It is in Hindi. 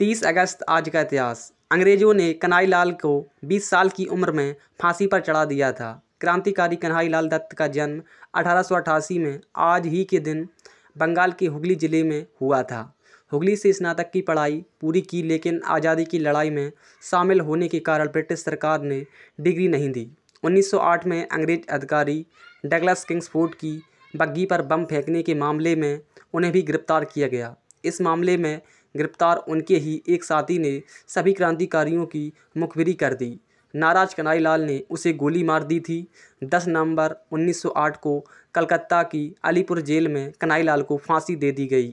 30 अगस्त आज का इतिहास अंग्रेजों ने लाल को 20 साल की उम्र में फांसी पर चढ़ा दिया था क्रांतिकारी कन्हई लाल दत्त का जन्म अठारह में आज ही के दिन बंगाल के हुगली ज़िले में हुआ था हुगली से स्नातक की पढ़ाई पूरी की लेकिन आज़ादी की लड़ाई में शामिल होने के कारण ब्रिटिश सरकार ने डिग्री नहीं दी 1908 में अंग्रेज अधिकारी डगलस किंग्सफोर्ड की बग्घी पर बम फेंकने के मामले में उन्हें भी गिरफ्तार किया गया इस मामले में गिरफ्तार उनके ही एक साथी ने सभी क्रांतिकारियों की मुखबिरी कर दी नाराज लाल ने उसे गोली मार दी थी 10 नवंबर 1908 को कलकत्ता की अलीपुर जेल में लाल को फांसी दे दी गई